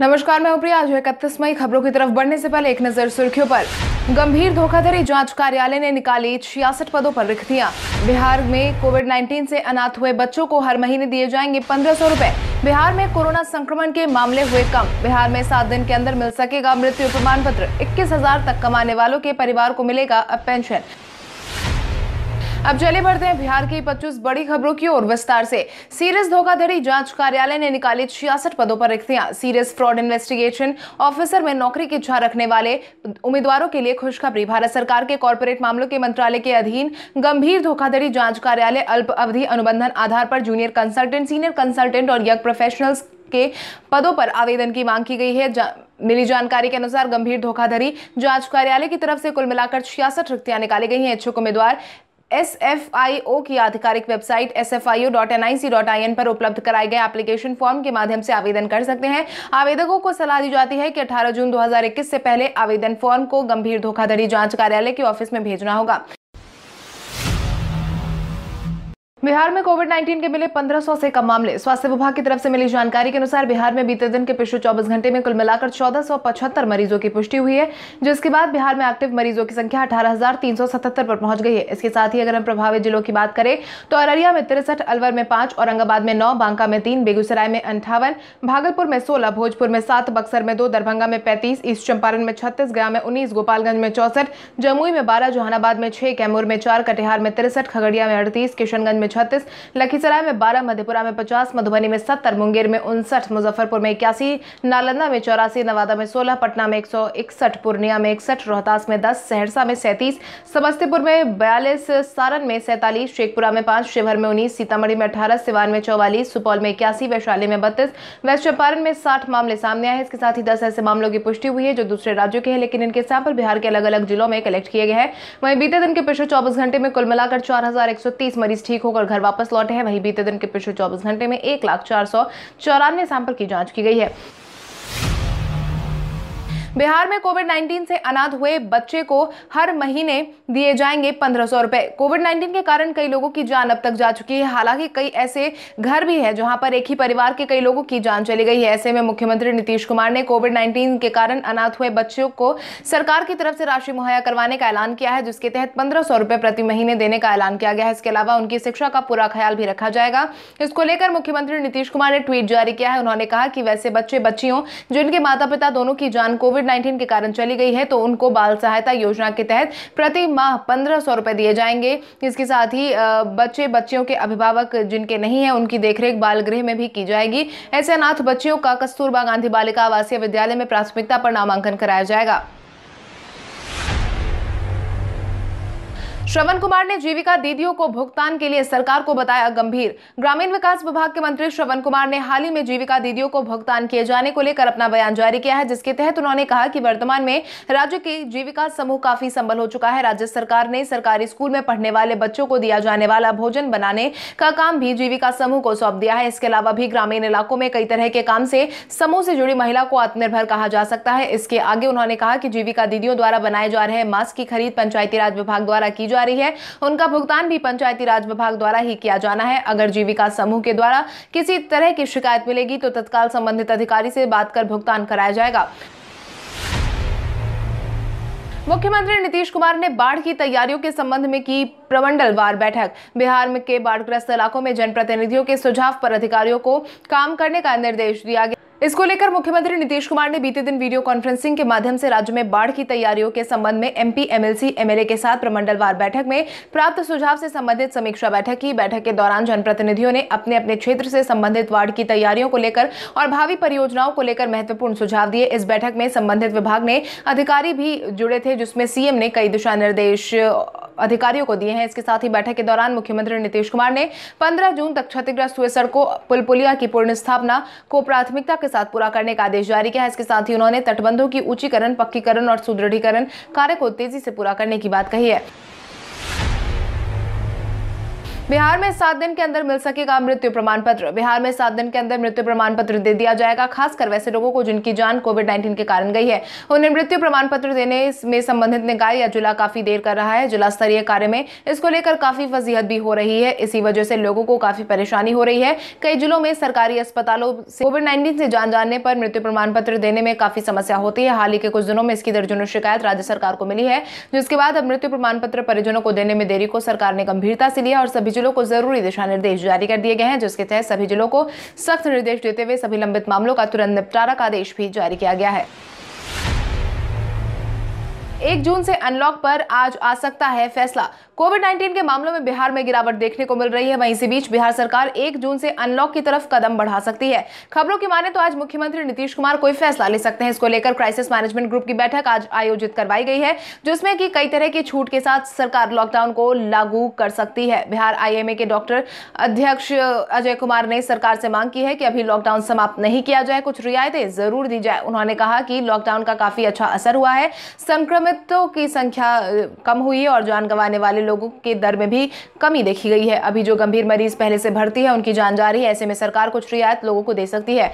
नमस्कार मैं उप्रिया आज इकतीस मई खबरों की तरफ बढ़ने से पहले एक नजर सुर्खियों पर गंभीर धोखाधड़ी जांच कार्यालय ने निकाली छियासठ पदों पर रिक्तियां बिहार में कोविड 19 से अनाथ हुए बच्चों को हर महीने दिए जाएंगे पंद्रह सौ रूपए बिहार में कोरोना संक्रमण के मामले हुए कम बिहार में सात दिन के अंदर मिल सकेगा मृत्यु प्रमाण पत्र इक्कीस हजार तक कमाने वालों के परिवार को मिलेगा अब पेंशन अब चले बढ़ते हैं बिहार की 25 बड़ी खबरों की ओर विस्तार से सीरियस धोखाधड़ी जांच कार्यालय ने निकाली छियासठ पदों पर रिक्तियां सीरियस फ्रॉड इन्वेस्टिगेशन ऑफिसर में नौकरी की इच्छा रखने वाले उम्मीदवारों के लिए खुशखबरी भारत सरकार के कॉरपोरेट मामलों के मंत्रालय के अधीन गंभीर धोखाधड़ी जांच कार्यालय अल्प अवधि अनुबंधन आधार पर जूनियर कंसल्टेंट सीनियर कंसल्टेंट और यंग प्रोफेशनल्स के पदों पर आवेदन की मांग की गई है जा, मिली जानकारी के अनुसार गंभीर धोखाधड़ी जांच कार्यालय की तरफ से कुल मिलाकर छियासठ रिक्तियां निकाली गई हैं इच्छुक उम्मीदवार एस एफ आई ओ की आधिकारिक website S F I O dot N I C dot I N पर उपलब्ध कराए गए एप्लीकेशन फॉर्म के माध्यम से आवेदन कर सकते हैं आवेदकों को सलाह दी जाती है कि 18 जून 2021 से पहले आवेदन फॉर्म को गंभीर धोखाधड़ी जांच कार्यालय के ऑफिस में भेजना होगा बिहार में कोविड 19 के मिले 1500 से कम मामले स्वास्थ्य विभाग की तरफ से मिली जानकारी के अनुसार बिहार में बीते दिन के पिछले 24 घंटे में कुल मिलाकर 1475 मरीजों की पुष्टि हुई है जिसके बाद बिहार में एक्टिव मरीजों की संख्या अठारह पर पहुंच गई है इसके साथ ही अगर हम प्रभावित जिलों की बात करें तो अररिया में तिरसठ अलवर में पांच औरंगाबाद में नौ बांका में तीन बेगूसराय में अंठावन भागलपुर में सोलह भोजपुर में सात बक्सर में दो दरभंगा में पैंतीस ईस्ट चंपारण में छत्तीस गया में उन्नीस गोपालगंज में चौसठ जमुई में बारह जहानाबाद में छह कैमूर में चार कटिहार में तिरसठ खगड़िया में अड़तीस किशनगंज में छत्तीस लखीसराय में बारह मधेपुरा में पचास मधुबनी में सत्तर मुंगेर में उनसठ मुजफ्फरपुर में इक्यासी नालंदा में चौरासी नवादा में सोलह पटना में एक सौ इकसठ पूर्णिया में इकसठ रोहतास में दस सहरसा में सैंतीस समस्तीपुर में बयालीस सारण में सैंतालीस शेखपुरा में पांच शिवहर में उन्नीस सीतामढ़ी में अठारह सिवान में चौवालीस सुपौल में इक्यासी वैशाली में बत्तीस वेस्ट चंपारण में साठ मामले सामने आए इसके साथ ही दस ऐसे मामलों की पुष्टि हुई है जो दूसरे राज्यों के हैं लेकिन इनके सैंपल बिहार के अलग अलग जिलों में कलेक्ट किए गए हैं वहीं बीते दिन के पिछले चौबीस घंटे में कुल मिलाकर चार मरीज ठीक हो होकर घर वापस लौटे हैं वहीं बीते दिन के पिछले चौबीस घंटे में एक लाख चार सौ चौरानवे सैंपल की जाँच की गई है बिहार में कोविड नाइन्टीन से अनाथ हुए बच्चे को हर महीने दिए जाएंगे पंद्रह सौ रुपए कोविड नाइन्टीन के कारण कई लोगों की जान अब तक जा चुकी है हालांकि कई ऐसे घर भी है जहां पर एक ही परिवार के कई लोगों की जान चली गई है ऐसे में मुख्यमंत्री नीतीश कुमार ने कोविड नाइन्टीन के कारण अनाथ हुए बच्चों को सरकार की तरफ से राशि मुहैया करवाने का ऐलान किया है जिसके तहत पंद्रह सौ रुपए प्रति महीने देने का ऐलान किया गया है इसके अलावा उनकी शिक्षा का पूरा ख्याल भी रखा जाएगा इसको लेकर मुख्यमंत्री नीतीश कुमार ने ट्वीट जारी किया है उन्होंने कहा कि वैसे बच्चे बच्चियों जिनके माता पिता दोनों की जान कोविड कोविड नाइन्टीन के कारण चली गई है तो उनको बाल सहायता योजना के तहत प्रति माह पंद्रह सौ रुपये दिए जाएंगे इसके साथ ही बच्चे बच्चियों के अभिभावक जिनके नहीं है उनकी देखरेख बाल गृह में भी की जाएगी ऐसे अनाथ बच्चियों का कस्तूरबा गांधी बालिका आवासीय विद्यालय में प्राथमिकता पर नामांकन कराया जाएगा श्रवण कुमार ने जीविका दीदियों को भुगतान के लिए सरकार को बताया गंभीर ग्रामीण विकास विभाग के मंत्री श्रवण कुमार ने हाल ही में जीविका दीदियों को भुगतान किए जाने को लेकर अपना बयान जारी किया है जिसके तहत उन्होंने कहा कि वर्तमान में राज्य के जीविका समूह काफी संबल हो चुका है राज्य सरकार ने सरकारी स्कूल में पढ़ने वाले बच्चों को दिया जाने वाला भोजन बनाने का काम भी जीविका समूह को सौंप दिया है इसके अलावा भी ग्रामीण इलाकों में कई तरह के काम से समूह से जुड़ी महिला को आत्मनिर्भर कहा जा सकता है इसके आगे उन्होंने कहा कि जीविका दीदियों द्वारा बनाए जा रहे मास्क की खरीद पंचायती राज विभाग द्वारा की जा रही है उनका भुगतान भी पंचायती राज विभाग द्वारा ही किया जाना है अगर जीविका समूह के द्वारा किसी तरह की शिकायत मिलेगी तो तत्काल संबंधित अधिकारी से बात कर भुगतान कराया जाएगा मुख्यमंत्री नीतीश कुमार ने बाढ़ की तैयारियों के संबंध में की प्रमंडलवार बैठक बिहार में के बाढ़ग्रस्त इलाकों में जनप्रतिनिधियों के सुझाव पर अधिकारियों को काम करने का निर्देश दिया गया इसको लेकर मुख्यमंत्री नीतीश कुमार ने बीते दिन वीडियो कॉन्फ्रेंसिंग के माध्यम से राज्य में बाढ़ की तैयारियों के संबंध में एमपी एमएलसी एमएलए के साथ प्रमंडलवार बैठक में प्राप्त सुझाव से संबंधित समीक्षा बैठक की बैठक के दौरान जनप्रतिनिधियों ने अपने अपने क्षेत्र से संबंधित वार्ड की तैयारियों को लेकर और भावी परियोजनाओं को लेकर महत्वपूर्ण सुझाव दिए इस बैठक में संबंधित विभाग ने अधिकारी भी जुड़े थे जिसमें सीएम ने कई दिशा निर्देश अधिकारियों को दिए हैं इसके साथ ही बैठक के दौरान मुख्यमंत्री नीतीश कुमार ने 15 जून तक क्षतिग्रस्त हुए सड़कों पुल पुलिया की स्थापना को प्राथमिकता के साथ पूरा करने का आदेश जारी किया है इसके साथ ही उन्होंने तटबंधों की उच्चीकरण पक्कीकरण और सुदृढ़ीकरण कार्य को तेजी से पूरा करने की बात कही है बिहार में सात दिन के अंदर मिल सकेगा मृत्यु प्रमाण पत्र बिहार में सात दिन के अंदर मृत्यु प्रमाण पत्र दे दिया जाएगा खासकर वैसे लोगों को जिनकी जान कोविड नाइन्टीन के कारण गई है उन्हें मृत्यु प्रमाण पत्र देने में संबंधित निकाय या जिला काफी देर कर रहा है जिला स्तरीय कार्य में इसको लेकर काफी फजीहत भी हो रही है इसी वजह से लोगों को काफी परेशानी हो रही है कई जिलों में सरकारी अस्पतालों से कोविड नाइन्टीन से जान जानने पर मृत्यु प्रमाण पत्र देने में काफी समस्या होती है हाल ही के कुछ दिनों में इसकी दर्जनों शिकायत राज्य सरकार को मिली है जिसके बाद अब मृत्यु प्रमाण पत्र परिजनों को देने में देरी को सरकार ने गंभीरता से लिया और सभी जिलों को जरूरी दिशा निर्देश जारी कर दिए गए हैं जिसके तहत सभी जिलों को सख्त निर्देश देते हुए सभी लंबित मामलों का तुरंत निपटारा का आदेश भी जारी किया गया है एक जून से अनलॉक पर आज आ सकता है फैसला कोविड 19 के मामलों में बिहार में गिरावट देखने को मिल रही है वहीं इसी बीच बिहार सरकार एक जून से अनलॉक की तरफ कदम बढ़ा सकती है खबरों की माने तो आज मुख्यमंत्री नीतीश कुमार कोई फैसला ले सकते हैं इसको लेकर क्राइसिस मैनेजमेंट ग्रुप की बैठक आज आयोजित करवाई गई है जिसमें की कई तरह की छूट के साथ सरकार लॉकडाउन को लागू कर सकती है बिहार आई के डॉक्टर अध्यक्ष अजय कुमार ने सरकार से मांग की है कि अभी लॉकडाउन समाप्त नहीं किया जाए कुछ रियायतें जरूर दी जाए उन्होंने कहा कि लॉकडाउन का काफी अच्छा असर हुआ है संक्रमितों की संख्या कम हुई है और जान गंवाने वाले लोगों के दर में भी कमी देखी गई है अभी जो गंभीर मरीज पहले से भर्ती है उनकी जान जा रही है ऐसे में सरकार कुछ रियायत लोगों को दे सकती है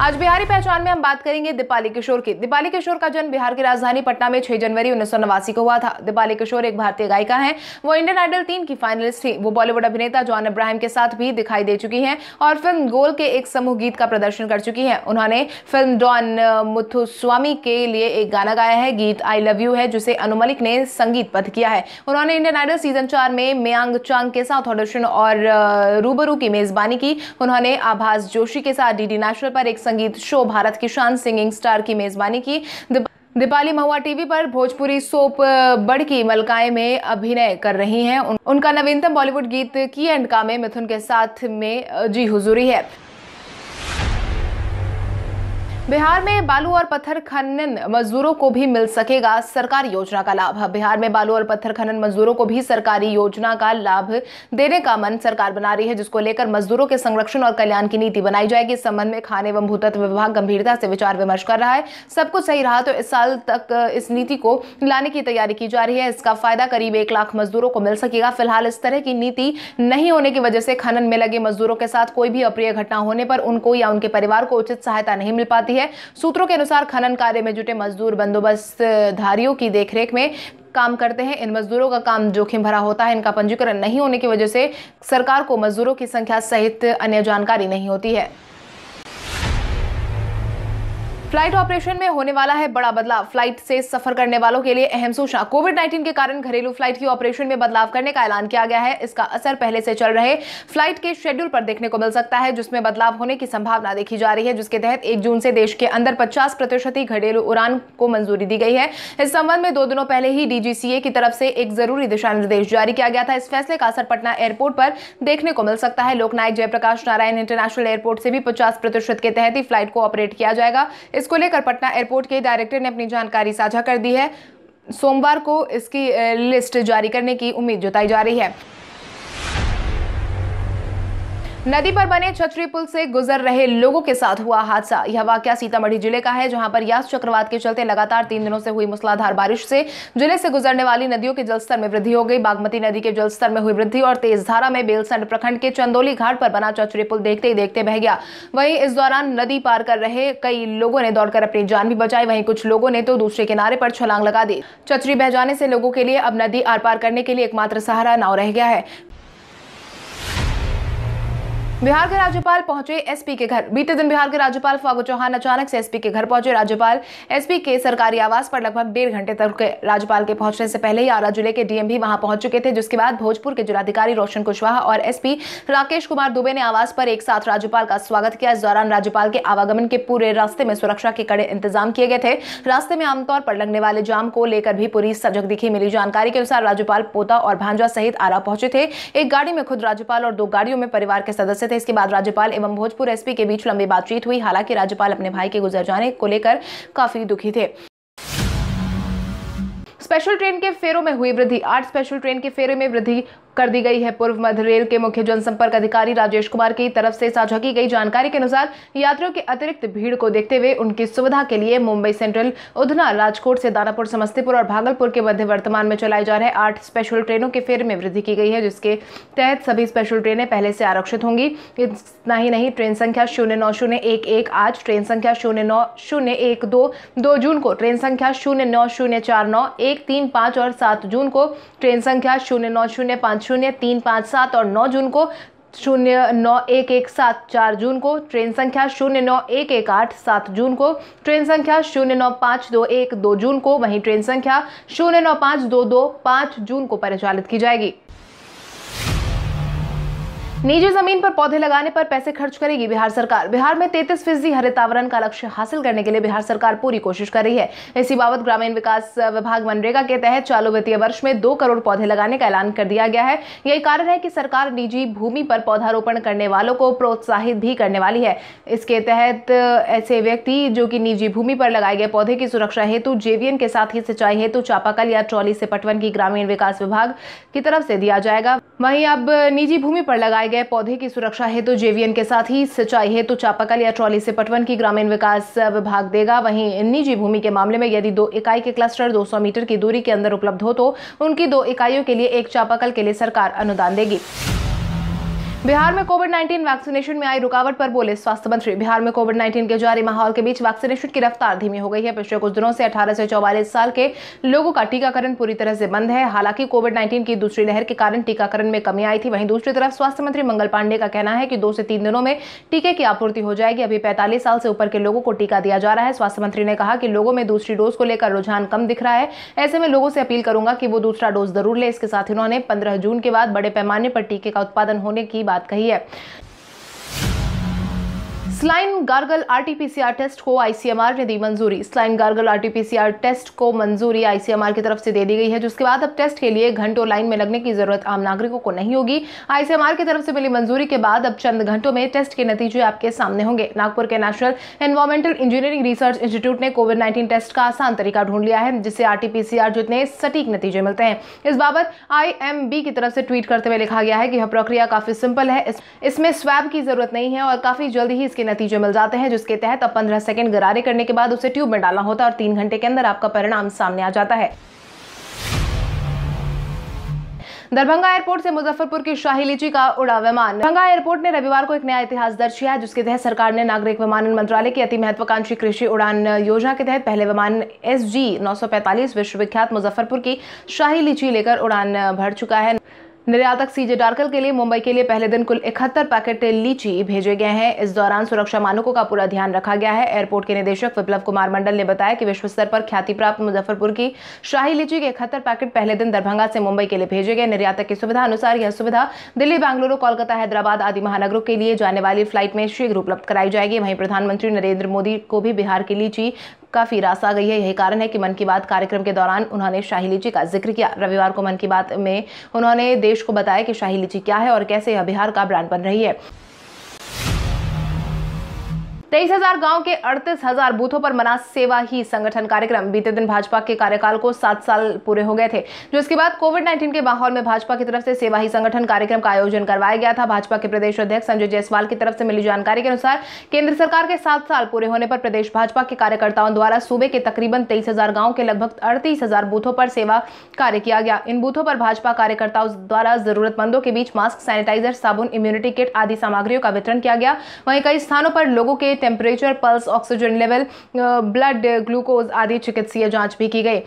आज बिहारी पहचान में हम बात करेंगे दीपाली किशोर की दीपाली किशोर का जन्म बिहार की राजधानी पटना में 6 जनवरी उन्नीस को हुआ था दीपाली किशोर एक भारतीय गायिका हैं वो इंडियन आइडल तीन की फाइनलिस्ट थी वो बॉलीवुड अभिनेता जॉन अब्राहम के साथ भी दिखाई दे चुकी हैं और फिल्म गोल के एक समूह गीत का प्रदर्शन कर चुकी है उन्होंने फिल्म डॉन मुथुस्वामी के लिए एक गाना गाया है गीत आई लव यू है जिसे अनुमलिक ने संगीत किया है उन्होंने इंडियन आइडल सीजन चार में मेयांग चांग के साथ ऑडिशन और रूबरू की मेजबानी की उन्होंने आभास जोशी के साथ डी नेशनल पर एक संगीत शो भारत की शान सिंगिंग स्टार की मेजबानी की दीपाली महुआ टीवी पर भोजपुरी सोप बड़ की मलकाएं में अभिनय कर रही हैं उनका नवीनतम बॉलीवुड गीत की एंड का में मिथुन के साथ में जी हुजूरी है बिहार में बालू और पत्थर खनन मजदूरों को भी मिल सकेगा सरकारी योजना का लाभ बिहार में बालू और पत्थर खनन मजदूरों को भी सरकारी योजना का लाभ देने का मन सरकार बना रही है जिसको लेकर मजदूरों के संरक्षण और कल्याण की नीति बनाई जाएगी इस संबंध में खान एवं भूतत्व विभाग गंभीरता से विचार विमर्श कर रहा है सब कुछ सही रहा तो इस साल तक इस नीति को लाने की तैयारी की जा रही है इसका फायदा करीब एक लाख मजदूरों को मिल सकेगा फिलहाल इस तरह की नीति नहीं होने की वजह से खनन में लगे मजदूरों के साथ कोई भी अप्रिय घटना होने पर उनको या उनके परिवार को उचित सहायता नहीं मिल पाती रही है सूत्रों के अनुसार खनन कार्य में जुटे मजदूर बंदोबस्तधारियों की देखरेख में काम करते हैं इन मजदूरों का काम जोखिम भरा होता है इनका पंजीकरण नहीं होने की वजह से सरकार को मजदूरों की संख्या सहित अन्य जानकारी नहीं होती है फ्लाइट ऑपरेशन में होने वाला है बड़ा बदलाव फ्लाइट से सफर करने वालों के लिए अहम सूचना कोविड 19 के कारण घरेलू फ्लाइट की ऑपरेशन में बदलाव करने का ऐलान किया गया है इसका असर पहले से चल रहे फ्लाइट के शेड्यूल पर देखने को मिल सकता है जिसमें बदलाव होने की संभावना देखी जा रही है जिसके तहत एक जून से देश के अंदर पचास प्रतिशत घरेलू उड़ान को मंजूरी दी गई है इस संबंध में दो दिनों पहले ही डीजीसीए की तरफ से एक जरूरी दिशा निर्देश जारी किया गया था इस फैसले का असर पटना एयरपोर्ट पर देखने को मिल सकता है लोकनायक जयप्रकाश नारायण इंटरनेशनल एयरपोर्ट से भी पचास प्रतिशत के तहत ही फ्लाइट को ऑपरेट किया जाएगा इस इसको लेकर पटना एयरपोर्ट के डायरेक्टर ने अपनी जानकारी साझा कर दी है सोमवार को इसकी लिस्ट जारी करने की उम्मीद जताई जा रही है नदी पर बने छतरी पुल से गुजर रहे लोगों के साथ हुआ हादसा यह वाक्य सीतामढ़ी जिले का है जहां पर यास चक्रवात के चलते लगातार तीन दिनों से हुई मूसलाधार बारिश से जिले से गुजरने वाली नदियों के जलस्तर में वृद्धि हो गई बागमती नदी के जलस्तर में हुई वृद्धि और तेज धारा में बेलसंड प्रखंड के चंदोली घाट पर बना चचरी पुल देखते ही देखते बह गया वहीं इस दौरान नदी पार कर रहे कई लोगों ने दौड़कर अपनी जान भी बचाई वहीं कुछ लोगों ने तो दूसरे किनारे पर छलांग लगा दी चचरी बह जाने से लोगों के लिए अब नदी आर पार करने के लिए एकमात्र सहारा नाव रह गया है बिहार के राज्यपाल पहुंचे एसपी के घर बीते दिन बिहार के राज्यपाल फागू चौहान अचानक से एसपी के घर पहुंचे राज्यपाल एसपी के सरकारी आवास पर लगभग डेढ़ घंटे तक राज्यपाल के पहुंचने से पहले ही आरा जिले के डीएम भी वहां पहुंच चुके थे जिसके बाद भोजपुर के जिलाधिकारी रोशन कुशवाहा और एसपी राकेश कुमार दुबे ने आवास पर एक साथ राज्यपाल का स्वागत किया इस दौरान राज्यपाल के आवागमन के पूरे रास्ते में सुरक्षा के कड़े इंतजाम किए गए थे रास्ते में आमतौर पर लगने वाले जाम को लेकर भी पूरी सजग दिखी मिली जानकारी के अनुसार राज्यपाल पोता और भांजा सहित आरा पहुंचे थे एक गाड़ी में खुद राज्यपाल और दो गाड़ियों में परिवार के सदस्य उपस्थित थे इसके बाद राज्यपाल एवं भोजपुर एसपी के बीच लंबी बातचीत हुई हालांकि राज्यपाल अपने भाई के गुजर जाने को लेकर काफी दुखी थे स्पेशल ट्रेन के फेरों में हुई वृद्धि आठ स्पेशल ट्रेन के फेरे में वृद्धि कर दी गई है पूर्व मध्य रेल के मुख्य जनसंपर्क अधिकारी राजेश कुमार की तरफ से साझा की गई जानकारी के अनुसार यात्रियों के अतिरिक्त भीड़ को देखते हुए उनकी सुविधा के लिए मुंबई सेंट्रल उधना राजकोट से दानापुर समस्तीपुर और भागलपुर के मध्य वर्तमान में चलाए जा रहे आठ स्पेशल ट्रेनों के फेर में वृद्धि की गई है जिसके तहत सभी स्पेशल ट्रेनें पहले से आरक्षित होंगी इतना ही नहीं ट्रेन संख्या शून्य नौ शून्य एक एक आज ट्रेन संख्या शून्य नौ शून्य एक दो दो जून को ट्रेन संख्या शून्य नौ शून्य चार नौ एक तीन पाँच और सात जून को ट्रेन संख्या शून्य नौ शून्य पाँच शून्य तीन पाँच सात और नौ जून को शून्य नौ एक एक सात चार जून को ट्रेन संख्या शून्य नौ एक एक आठ सात जून को ट्रेन संख्या शून्य नौ पाँच दो एक दो जून को वहीं ट्रेन संख्या शून्य नौ पाँच दो दो पाँच जून को परिचालित की जाएगी निजी जमीन पर पौधे लगाने पर पैसे खर्च करेगी बिहार सरकार बिहार में तैतीस फीसदी हरित आवरण का लक्ष्य हासिल करने के लिए बिहार सरकार पूरी कोशिश कर रही है इसी बाबत ग्रामीण विकास विभाग मनरेगा के तहत चालू वित्तीय वर्ष में दो करोड़ पौधे लगाने का ऐलान कर दिया गया है यही कारण है कि सरकार निजी भूमि पर पौधारोपण करने वालों को प्रोत्साहित भी करने वाली है इसके तहत ऐसे व्यक्ति जो कि निजी भूमि पर लगाए गए पौधे की सुरक्षा हेतु जेवीएन के साथ ही सिंचाई हेतु चापाकल या ट्रॉली से पटवन की ग्रामीण विकास विभाग की तरफ से दिया जाएगा वहीं अब निजी भूमि पर लगाए गए गए पौधे की सुरक्षा हेतु तो जेवीएन के साथ ही सिंचाई हेतु तो चापाकल या ट्रॉली से पटवन की ग्रामीण विकास विभाग देगा वहीं निजी भूमि के मामले में यदि दो इकाई के क्लस्टर 200 मीटर की दूरी के अंदर उपलब्ध हो तो उनकी दो इकाइयों के लिए एक चापाकल के लिए सरकार अनुदान देगी बिहार में कोविड 19 वैक्सीनेशन में आई रुकावट पर बोले स्वास्थ्य मंत्री बिहार में कोविड 19 के जारी माहौल के बीच वैक्सीनेशन की रफ्तार धीमी हो गई है पिछले कुछ दिनों से 18 से चौवालीस साल के लोगों का टीकाकरण पूरी तरह से बंद है हालांकि कोविड 19 की दूसरी लहर के कारण टीकाकरण में कमी आई थी वहीं दूसरी तरफ स्वास्थ्य मंत्री मंगल पांडे का कहना है कि दो से तीन दिनों में टीके की आपूर्ति हो जाएगी अभी पैंतालीस साल से ऊपर के लोगों को टीका दिया जा रहा है स्वास्थ्य मंत्री ने कहा कि लोगों में दूसरी डोज को लेकर रुझान कम दिख रहा है ऐसे में लोगों से अपील करूंगा कि वो दूसरा डोज जरूर ले इसके साथ उन्होंने पंद्रह जून के बाद बड़े पैमाने पर टीके का उत्पादन होने की बात कही है स्लाइन गार्गल आरटीपीसीआर टेस्ट को आईसीएमआर ने दी मंजूरी स्लाइन गार्गल आरटीपीसीआर टेस्ट को मंजूरी आईसीएमआर की तरफ से दे दी गई है जिसके बाद अब टेस्ट के लिए घंटों लाइन में लगने की जरूरत आम नागरिकों को नहीं होगी आईसीएमआर की तरफ से मिली मंजूरी के बाद अब चंद घंटों में टेस्ट के नतीजे आपके सामने होंगे नागपुर के national environmental engineering research institute ने कोविड नाइन्टीन टेस्ट का आसान तरीका ढूंढ लिया है जिससे आरटीपीसीआर जितने सटीक नतीजे मिलते हैं इस बाबत आई की तरफ से ट्वीट करते हुए लिखा गया है कि यह प्रक्रिया काफी सिंपल है इसमें स्वैब की जरूरत नहीं है और काफी जल्द ही इसके नतीजे मिल जाते हैं जिसके तहत अब पंद्रह सेकेंड गरारे करने के बाद उसे ट्यूब में डालना होता है और तीन घंटे के अंदर आपका परिणाम सामने आ जाता है दरभंगा एयरपोर्ट से मुजफ्फरपुर की शाही लीची का उड़ा विमान दरभंगा एयरपोर्ट ने रविवार को एक नया इतिहास दर्ज किया है जिसके तहत सरकार ने नागरिक विमानन मंत्रालय की अति महत्वाकांक्षी कृषि उड़ान योजना के तहत पहले विमान एस जी नौ विश्वविख्यात मुजफ्फरपुर की शाही लीची लेकर उड़ान भर चुका है निर्यातक सीजे डार्कल के लिए मुंबई के लिए पहले दिन कुल इकहत्तर पैकेट लीची भेजे गए हैं इस दौरान सुरक्षा मानकों का पूरा ध्यान रखा गया है एयरपोर्ट के निदेशक विप्लव कुमार मंडल ने बताया कि विश्व स्तर पर ख्याति प्राप्त मुजफ्फरपुर की शाही लीची के इकहत्तर पैकेट पहले दिन दरभंगा से मुंबई के लिए भेजे गए निर्यातक की सुविधा अनुसार यह सुविधा दिल्ली बेंगलुरु कोलकाता हैदराबाद आदि महानगरों के लिए जाने वाली फ्लाइट में शीघ्र उपलब्ध कराई जाएगी वहीं प्रधानमंत्री नरेंद्र मोदी को भी बिहार की लीची काफी रास आ गई है यही कारण है कि मन की बात कार्यक्रम के दौरान उन्होंने शाही लीची का जिक्र किया रविवार को मन की बात में उन्होंने देश को बताया कि शाही लीची क्या है और कैसे यह बिहार का ब्रांड बन रही है तेईस हजार गाँव के अड़तीस हजार बूथों पर मना सेवा ही संगठन कार्यक्रम बीते दिन भाजपा के कार्यकाल को सात साल पूरे हो गए थे जो इसके बाद कोविड नाइन्टीन के माहौल में भाजपा की तरफ से सेवा ही संगठन कार्यक्रम का आयोजन करवाया गया था भाजपा के प्रदेश अध्यक्ष संजय जायसवाल की तरफ से मिली जानकारी के अनुसार केंद्र सरकार के सात साल पूरे होने पर प्रदेश भाजपा के कार्यकर्ताओं द्वारा सूबे के तकरीबन तेईस हजार के लगभग अड़तीस हजार बूथों पर सेवा कार्य किया गया इन बूथों पर भाजपा कार्यकर्ताओं द्वारा जरूरतमंदों के बीच मास्क सैनिटाइजर साबुन इम्यूनिटी किट आदि सामग्रियों का वितरण किया गया वहीं कई स्थानों पर लोगों के temperature pulse oxygen level blood glucose आदि चिकित्सीय जांच भी की गई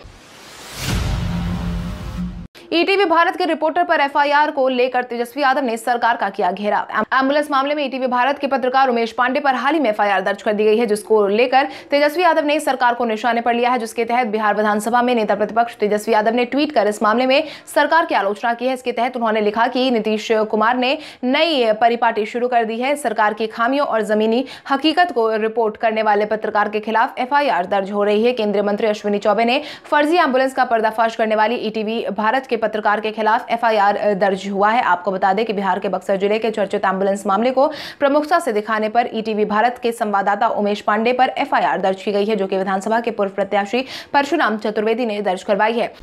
ईटीवी भारत के रिपोर्टर पर एफआईआर को लेकर तेजस्वी यादव ने सरकार का किया घेरा एम्बुलेंस मामले में ईटीवी भारत के पत्रकार उमेश पांडे पर हाल ही में एफआईआर दर्ज कर दी गई है जिसको लेकर तेजस्वी यादव ने सरकार को निशाने पर लिया है जिसके तहत बिहार विधानसभा में नेता प्रतिपक्ष तेजस्वी यादव ने ट्वीट कर इस मामले में सरकार की आलोचना की है इसके तहत उन्होंने लिखा की नीतीश कुमार ने नई परिपाटी शुरू कर दी है सरकार की खामियों और जमीनी हकीकत को रिपोर्ट करने वाले पत्रकार के खिलाफ एफ दर्ज हो रही है केंद्रीय मंत्री अश्विनी चौबे ने फर्जी एम्बुलेंस का पर्दाफाश करने वाली ईटीवी भारत के पत्रकार के खिलाफ एफआईआर दर्ज हुआ है आपको बता दें कि बिहार के बक्सर जिले के चर्चित एम्बुलेंस मामले को प्रमुखता से दिखाने पर ईटीवी भारत के संवाददाता उमेश पांडे पर एफआईआर दर्ज की गई है जो कि विधानसभा के पूर्व प्रत्याशी परशुराम चतुर्वेदी ने दर्ज करवाई है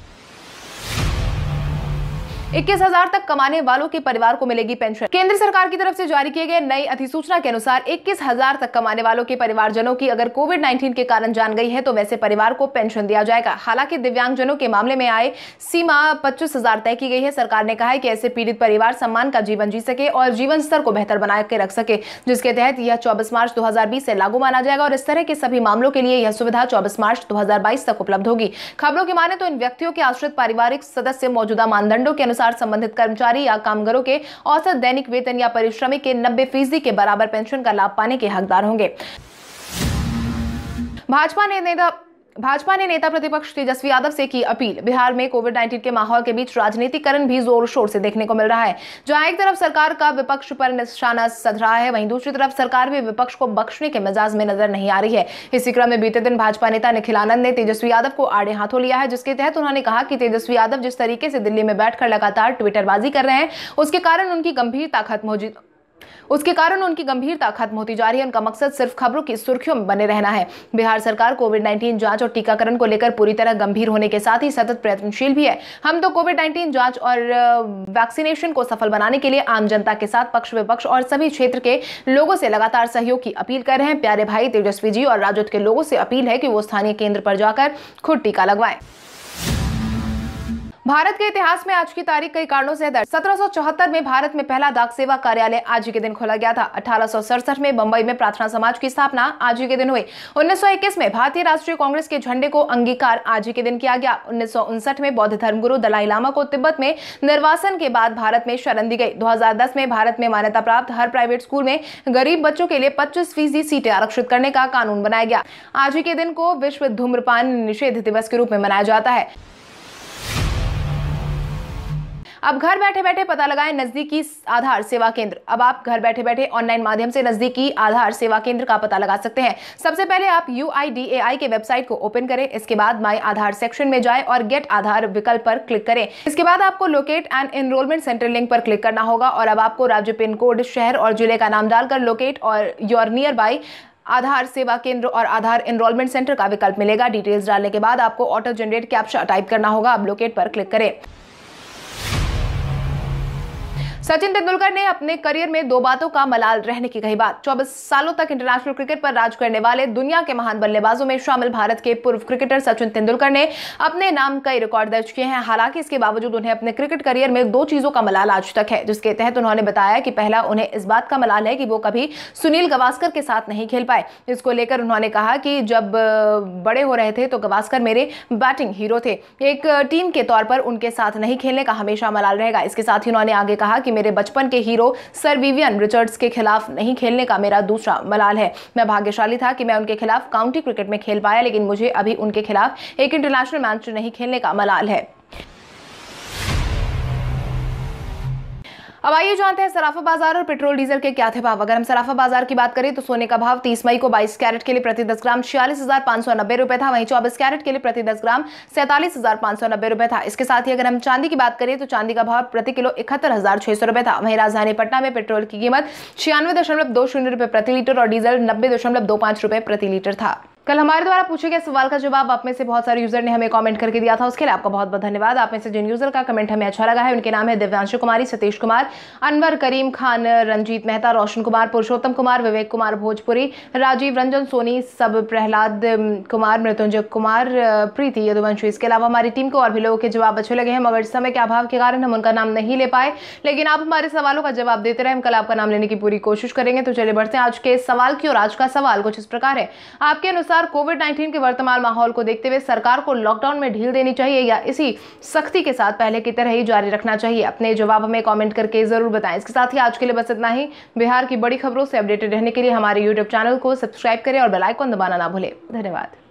इक्कीस हजार तक कमाने वालों के परिवार को मिलेगी पेंशन केंद्र सरकार की तरफ से जारी किए गए नई अधिसूचना के अनुसार इक्कीस हजार तक कमाने वालों के परिवारजनों की अगर कोविड नाइन्टीन के कारण जान गई है तो वैसे परिवार को पेंशन दिया जाएगा हालांकि दिव्यांगजनों के मामले में आए सीमा पच्चीस हजार तय की गई है सरकार ने कहा है कि ऐसे पीड़ित परिवार सम्मान का जीवन जी सके और जीवन स्तर को बेहतर बना के रख सके जिसके तहत यह चौबीस मार्च दो से लागू माना जाएगा और इस तरह के सभी मामलों के लिए यह सुविधा चौबीस मार्च दो तक उपलब्ध होगी खबरों की माने तो इन व्यक्तियों के आश्रित पारिवारिक सदस्य मौजूदा मानदंडों के अनुसार अनुसार संबंधित कर्मचारी या कामगारों के औसत दैनिक वेतन या परिश्रमिक के नब्बे फीसदी के बराबर पेंशन का लाभ पाने के हकदार होंगे भाजपा ने नेता भाजपा ने नेता प्रतिपक्ष तेजस्वी यादव से की अपील बिहार में कोविड 19 के माहौल के बीच राजनीतिकरण भी जोर शोर से देखने को मिल रहा है जहां एक तरफ सरकार का विपक्ष पर निशाना सध रहा है वहीं दूसरी तरफ सरकार भी विपक्ष को बख्शने के मिजाज में नजर नहीं आ रही है इसी क्रम में बीते दिन भाजपा नेता निखिल आनंद ने तेजस्वी यादव को आड़े हाथों लिया है जिसके तहत उन्होंने कहा कि तेजस्वी यादव जिस तरीके से दिल्ली में बैठकर लगातार ट्विटरबाजी कर रहे हैं उसके कारण उनकी गंभीरता खत्म हो उसके कारण उनकी गंभीरता खत्म होती जा रही है उनका मकसद सिर्फ खबरों की सुर्खियों में बने रहना है बिहार सरकार कोविड नाइन्टीन जांच और टीकाकरण को लेकर पूरी तरह गंभीर होने के साथ ही सतत प्रयत्नशील भी है हम तो कोविड नाइन्टीन जांच और वैक्सीनेशन को सफल बनाने के लिए आम जनता के साथ पक्ष विपक्ष और सभी क्षेत्र के लोगों से लगातार सहयोग की अपील कर रहे हैं प्यारे भाई तेजस्वी जी और राजद के लोगों से अपील है कि वो स्थानीय केंद्र पर जाकर खुद टीका लगवाएं भारत के इतिहास में आज की तारीख कई कारणों से दर्ज सत्रह में भारत में पहला डाक सेवा कार्यालय आज के दिन खोला गया था अठारह में मुंबई में प्रार्थना समाज की स्थापना आज के दिन हुई 1921 में भारतीय राष्ट्रीय कांग्रेस के झंडे को अंगीकार आज के दिन किया गया उन्नीस में बौद्ध धर्मगुरु दलाई लामा को तिब्बत में निर्वासन के बाद भारत में शरण दी गई दो में भारत में मान्यता प्राप्त हर प्राइवेट स्कूल में गरीब बच्चों के लिए पच्चीस फीसदी सीटें आरक्षित करने का कानून बनाया गया आज के दिन को विश्व धूम्रपान निषेध दिवस के रूप में मनाया जाता है अब घर बैठे बैठे पता लगाएं नजदीकी आधार सेवा केंद्र अब आप घर बैठे बैठे ऑनलाइन माध्यम से नजदीकी आधार सेवा केंद्र का पता लगा सकते हैं सबसे पहले आप यू के वेबसाइट को ओपन करें इसके बाद माई आधार सेक्शन में जाए और गेट आधार विकल्प पर क्लिक करें इसके बाद आपको locate and enrolment centre link पर क्लिक करना होगा और अब आपको राज्य पिन कोड शहर और जिले का नाम डालकर लोकेट और योर नियर बाई आधार सेवा केंद्र और आधार एनरोलमेंट सेंटर का विकल्प मिलेगा डिटेल्स डालने के बाद आपको ऑटो जनरेट कैप्शन टाइप करना होगा अब लोकेट पर क्लिक करें सचिन तेंदुलकर ने अपने करियर में दो बातों का मलाल रहने की कही बात चौबीस सालों तक इंटरनेशनल क्रिकेट पर राज करने वाले दुनिया के महान बल्लेबाजों में शामिल भारत के पूर्व क्रिकेटर सचिन तेंदुलकर ने अपने नाम कई रिकॉर्ड दर्ज किए हैं हालांकि इसके बावजूद उन्हें अपने क्रिकेट करियर में दो चीजों का मलाल आज तक है जिसके तहत उन्होंने बताया कि पहला उन्हें इस बात का मलाल है कि वो कभी सुनील गवास्कर के साथ नहीं खेल पाए इसको लेकर उन्होंने कहा कि जब बड़े हो रहे थे तो गवास्कर मेरे बैटिंग हीरो थे एक टीम के तौर पर उनके साथ नहीं खेलने का हमेशा मलाल रहेगा इसके साथ ही उन्होंने आगे कहा कि मेरे बचपन के हीरो सर विवियन रिचर्ड्स के खिलाफ नहीं खेलने का मेरा दूसरा मलाल है मैं भाग्यशाली था कि मैं उनके खिलाफ काउंटी क्रिकेट में खेल पाया लेकिन मुझे अभी उनके खिलाफ एक इंटरनेशनल मैच नहीं खेलने का मलाल है अब आइए जानते हैं सराफा बाजार और पेट्रोल डीजल के क्या थे भाव अगर हम सराफा बाजार की बात करें तो सोने का भाव 30 मई को 22 कैरेट के लिए प्रति 10 ग्राम छियालीस हजार पांच सौ नब्बे रुपए था वहीं 24 कैरेट के लिए प्रति 10 ग्राम सैंतालीस हजार पांच सौ नब्बे रुपए था इसके साथ ही अगर हम चांदी की बात करें तो चांदी का भाव प्रति किलो इकहत्तर हजार छह सौ रुपए था वहीं राजधानी पटना में पेट्रोल की कीमत छियानवे दशमलव दो शून्य रुपए प्रति लीटर और डीजल नब्बे दशमलव दो पांच रुपए प्रति लीटर था कल हमारे द्वारा पूछे गए सवाल का जवाब आप में से बहुत सारे यूजर ने हमें कमेंट करके दिया था उसके लिए आपका बहुत बहुत धन्यवाद आप में से जिन यूजर का कमेंट हमें अच्छा लगा है उनके नाम है दिव्यांशु कुमारी सतीश कुमार अनवर करीम खान रंजीत मेहता रोशन कुमार पुरुषोत्तम कुमार विवेक कुमार भोजपुरी राजीव रंजन सोनी सब प्रहलाद कुमार मृत्युंजय कुमार प्रीति यदुवंशु इसके अलावा हमारी टीम को और भी लोगों के जवाब अच्छे लगे हैं मगर समय के अभाव के कारण हम उनका नाम नहीं ले पाए लेकिन आप हमारे सवालों का जवाब देते रहे हम कल आपका नाम लेने की पूरी कोशिश करेंगे तो चले बढ़ते हैं आज के सवाल की और आज का सवाल कुछ इस प्रकार है आपके अनुसार अनुसार कोविड 19 के वर्तमान माहौल को देखते हुए सरकार को लॉकडाउन में ढील देनी चाहिए या इसी सख्ती के साथ पहले की तरह ही जारी रखना चाहिए अपने जवाब हमें कॉमेंट करके जरूर बताएं इसके साथ ही आज के लिए बस इतना ही बिहार की बड़ी खबरों से अपडेटेड रहने के लिए हमारे यूट्यूब चैनल को सब्सक्राइब करें और बेलाइकॉन दबाना ना भूलें धन्यवाद